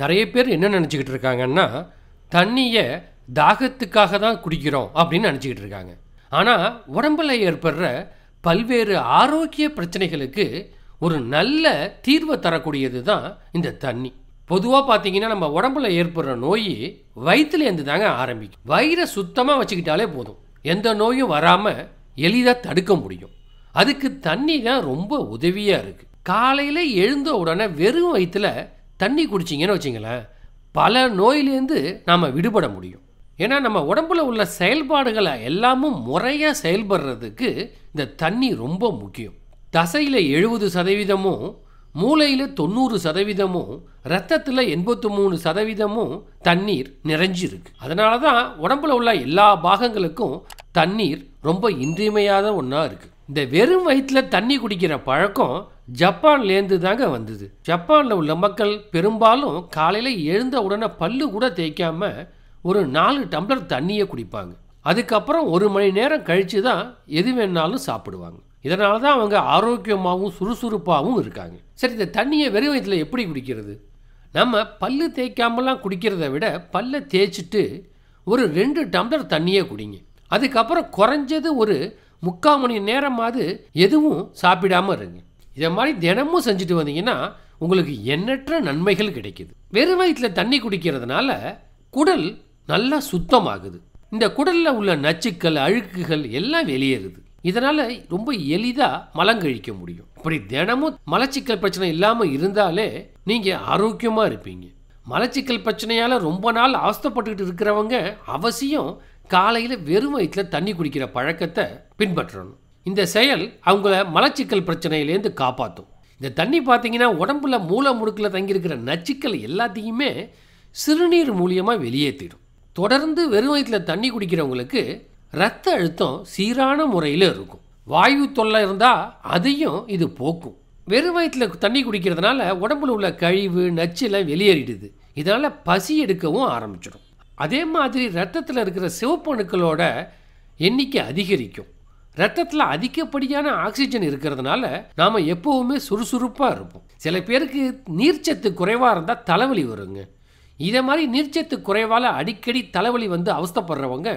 நிறைய பேர் என்ன நினச்சிக்கிட்டு இருக்காங்கன்னா தண்ணியை தாகத்துக்காக தான் குடிக்கிறோம் அப்படின்னு நினச்சிக்கிட்டு இருக்காங்க ஆனால் உடம்பில் ஏற்படுற பல்வேறு ஆரோக்கிய பிரச்சனைகளுக்கு ஒரு நல்ல தீர்வை தரக்கூடியது தான் இந்த தண்ணி பொதுவாக பார்த்தீங்கன்னா நம்ம உடம்புல ஏற்படுற நோய் வயிற்றுலேருந்து தாங்க ஆரம்பிக்கும் வயிறை சுத்தமாக வச்சுக்கிட்டாலே போதும் எந்த நோயும் வராமல் எளிதாக தடுக்க முடியும் அதுக்கு தண்ணி தான் ரொம்ப உதவியாக இருக்குது காலையில் எழுந்த உடனே வெறும் வயிற்றில் தண்ணி குடிச்சிங்கன்னு வச்சிங்களேன் பல நோயிலேருந்து நாம் விடுபட முடியும் ஏன்னா நம்ம உடம்பில் உள்ள செயல்பாடுகளை எல்லாமும் முறையாக செயல்படுறதுக்கு இந்த தண்ணி ரொம்ப முக்கியம் தசையில் எழுபது சதவீதமும் மூளையில் தொண்ணூறு சதவீதமும் ரத்தத்தில் எண்பத்தி மூணு சதவீதமும் தண்ணீர் நிறைஞ்சிருக்கு அதனால தான் உடம்பில் உள்ள எல்லா பாகங்களுக்கும் தண்ணீர் ரொம்ப இன்றியமையாத ஒன்றா இருக்குது இந்த வெறும் வயிற்றில் தண்ணி குடிக்கிற பழக்கம் ஜப்பான்லேருந்து தாங்க வந்தது ஜப்பானில் உள்ள மக்கள் பெரும்பாலும் காலையில் எழுந்த உடனே பல்லு கூட தேய்க்காம ஒரு நாலு டம்ளர் தண்ணியை குடிப்பாங்க அதுக்கப்புறம் ஒரு மணி நேரம் கழித்து தான் எது வேணாலும் சாப்பிடுவாங்க இதனால தான் அவங்க ஆரோக்கியமாகவும் சுறுசுறுப்பாகவும் இருக்காங்க சரி இந்த தண்ணியை வெறும் வயிற்றில் எப்படி குடிக்கிறது நம்ம பல்லு தேய்க்காமலாம் குடிக்கிறத விட பல்லை தேய்ச்சிட்டு ஒரு ரெண்டு டம்ளர் தண்ணியை குடிங்க அதுக்கப்புறம் குறைஞ்சது ஒரு முக்கால் மணி நேரமாவது எதுவும் சாப்பிடாமல் இருங்க இதை மாதிரி தினமும் செஞ்சுட்டு வந்தீங்கன்னா உங்களுக்கு எண்ணற்ற நன்மைகள் கிடைக்குது வெறும் வயிற்றில் தண்ணி குடிக்கிறதுனால குடல் நல்லா சுத்தமாகுது இந்த குடலில் உள்ள நச்சுக்கள் அழுக்குகள் எல்லாம் வெளியேறுது இதனால் ரொம்ப எளிதாக மலங்கழிக்க முடியும் இப்படி தினமும் மலச்சிக்கல் பிரச்சனை இல்லாமல் இருந்தாலே நீங்கள் ஆரோக்கியமாக இருப்பீங்க மலச்சிக்கல் பிரச்சனையால் ரொம்ப நாள் அவஸ்தப்பட்டுக்கிட்டு இருக்கிறவங்க அவசியம் காலையில் வெறும் வயிற்றில் தண்ணி குடிக்கிற பழக்கத்தை பின்பற்றணும் இந்த செயல் அவங்கள மலச்சிக்கல் பிரச்சனையிலேருந்து காப்பாற்றும் இந்த தண்ணி பார்த்தீங்கன்னா உடம்புல மூளை முடுக்கில் தங்கியிருக்கிற நச்சுக்கள் எல்லாத்தையுமே சிறுநீர் மூலியமாக வெளியேற்றிடும் தொடர்ந்து வெறும் வயிற்றில் தண்ணி குடிக்கிறவங்களுக்கு ரத்த அழுத்தம் சீரான முறையில் இருக்கும் வாயு தொல்லை இருந்தால் அதையும் இது போக்கும் வெறும் வயிற்றில் தண்ணி குடிக்கிறதுனால உடம்புல உள்ள கழிவு நச்செல்லாம் வெளியேறிடுது இதனால் பசி எடுக்கவும் ஆரம்பிச்சிடும் அதே மாதிரி ரத்தத்தில் இருக்கிற சிவப்பணுக்களோட எண்ணிக்கை அதிகரிக்கும் ரத்தத்தில் அதிகப்படியான ஆக்சிஜன் இருக்கிறதுனால நாம் எப்போவுமே சுறுசுறுப்பாக இருப்போம் சில பேருக்கு நீர்ச்சத்து குறைவாக இருந்தால் தலைவலி வருங்க இதே மாதிரி நீர்ச்சத்து குறைவால் அடிக்கடி தலைவலி வந்து அவஸ்தப்படுறவங்க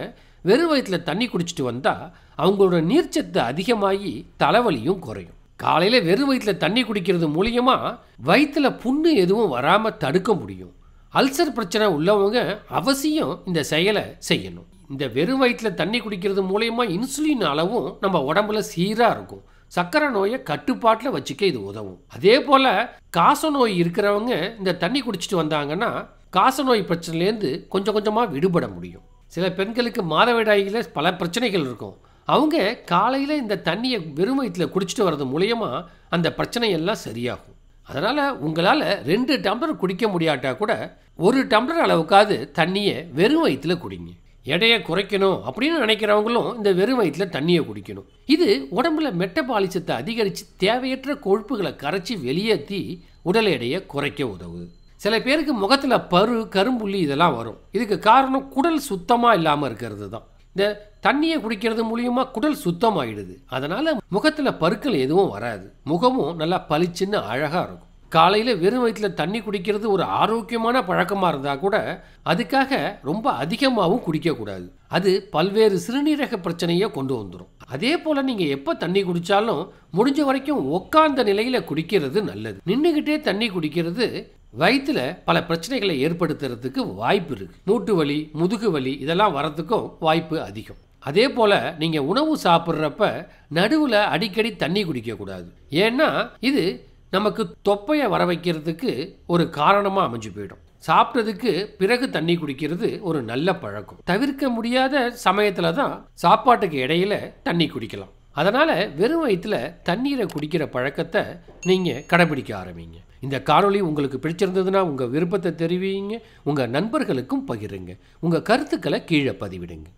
வெறும் வயிற்றில் தண்ணி குடிச்சிட்டு வந்தால் அவங்களோட நீர்ச்சத்து அதிகமாகி தலைவலியும் குறையும் காலையில் வெறும் வயிற்றில் தண்ணி குடிக்கிறது மூலியமாக வயிற்றில் புண்ணு எதுவும் வராமல் தடுக்க முடியும் அல்சர் பிரச்சனை உள்ளவங்க அவசியம் இந்த செயலை செய்யணும் இந்த வெறும் வயிற்றில் தண்ணி குடிக்கிறது மூலயமா இன்சுலின் அளவும் நம்ம உடம்புல சீராக இருக்கும் சக்கரை நோயை கட்டுப்பாட்டில் வச்சுக்க இது உதவும் அதே போல் காச நோய் இருக்கிறவங்க இந்த தண்ணி குடிச்சிட்டு வந்தாங்கன்னா காச நோய் பிரச்சனையிலேருந்து கொஞ்சம் கொஞ்சமாக விடுபட முடியும் சில பெண்களுக்கு மாதவிடாயில் பல பிரச்சனைகள் இருக்கும் அவங்க காலையில் இந்த தண்ணியை வெறும் வயிற்றில் குடிச்சிட்டு வர்றது மூலயமா அந்த பிரச்சனையெல்லாம் சரியாகும் அதனால் உங்களால் ரெண்டு டம்ளர் குடிக்க முடியாட்டா கூட ஒரு டம்ளர் அளவுக்காவது தண்ணியை வெறும் வயிற்றில் குடிங்க எடையை குறைக்கணும் அப்படின்னு நினைக்கிறவங்களும் இந்த வெறும் வயிற்றில் தண்ணியை குடிக்கணும் இது உடம்புல மெட்டபாலிசத்தை அதிகரித்து தேவையற்ற கொழுப்புகளை கரைச்சி வெளியேற்றி உடல் எடையை குறைக்க உதவுது சில பேருக்கு முகத்தில் பரு கரும்புள்ளி இதெல்லாம் வரும் இதுக்கு காரணம் குடல் சுத்தமாக இல்லாமல் இருக்கிறது தான் இந்த தண்ணியை குடிக்கிறது மூலியமாக குடல் சுத்தமாகிடுது அதனால் முகத்தில் பருக்கள் எதுவும் வராது முகமும் நல்லா பளிச்சுன்னு அழகாக இருக்கும் காலையில் வெறும் வயிற்றில் தண்ணி குடிக்கிறது ஒரு ஆரோக்கியமான பழக்கமாக இருந்தால் கூட அதுக்காக ரொம்ப அதிகமாகவும் குடிக்கக்கூடாது அது பல்வேறு சிறுநீரக பிரச்சனையை கொண்டு வந்துடும் அதே போல் நீங்கள் எப்போ தண்ணி குடித்தாலும் முடிஞ்ச வரைக்கும் உட்கார்ந்த நிலையில் குடிக்கிறது நல்லது நின்றுக்கிட்டே தண்ணி குடிக்கிறது வயிற்றில் பல பிரச்சனைகளை ஏற்படுத்துறதுக்கு வாய்ப்பு இருக்குது மூட்டு வலி முதுகு வலி இதெல்லாம் வர்றதுக்கும் வாய்ப்பு அதிகம் அதே போல் நீங்கள் உணவு சாப்பிட்றப்ப நடுவில் அடிக்கடி தண்ணி குடிக்கக்கூடாது ஏன்னா இது நமக்கு தொப்பையை வர வைக்கிறதுக்கு ஒரு காரணமாக அமைஞ்சு போயிடும் சாப்பிட்டதுக்கு பிறகு தண்ணி குடிக்கிறது ஒரு நல்ல பழக்கம் தவிர்க்க முடியாத சமயத்தில் தான் சாப்பாட்டுக்கு இடையில தண்ணி குடிக்கலாம் அதனால் வெறும் வயிற்றில் தண்ணீரை குடிக்கிற பழக்கத்தை நீங்கள் கடைபிடிக்க ஆரம்பிங்க இந்த காணொலி உங்களுக்கு பிடிச்சிருந்ததுன்னா உங்கள் விருப்பத்தை தெரிவிங்க உங்கள் நண்பர்களுக்கும் பகிருங்க உங்கள் கருத்துக்களை கீழே பதிவிடுங்க